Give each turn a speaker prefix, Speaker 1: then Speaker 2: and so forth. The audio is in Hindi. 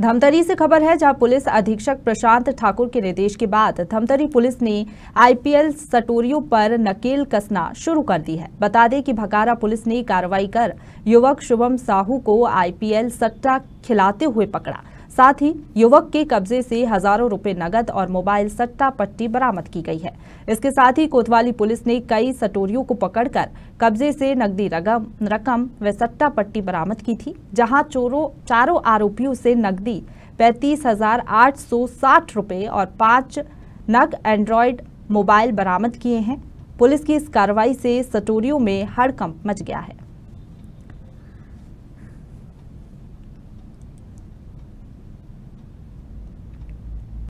Speaker 1: धमतरी से खबर है जहां पुलिस अधीक्षक प्रशांत ठाकुर के निर्देश के बाद धमतरी पुलिस ने आईपीएल सटोरियों पर नकेल कसना शुरू कर दी है बता दें कि भकारा पुलिस ने कार्रवाई कर युवक शुभम साहू को आईपीएल सट्टा खिलाते हुए पकड़ा साथ ही युवक के कब्जे से हजारों रुपए नगद और मोबाइल सट्टा पट्टी बरामद की गई है इसके साथ ही कोतवाली पुलिस ने कई सटोरियों को पकड़कर कब्जे से नकदी रकम व सट्टा पट्टी बरामद की थी जहां चोरों चारों आरोपियों से नकदी पैंतीस हजार आठ सौ साठ रुपए और पांच नग एंड्रॉयड मोबाइल बरामद किए हैं पुलिस की इस कार्रवाई से सटोरियों में हड़कंप मच गया है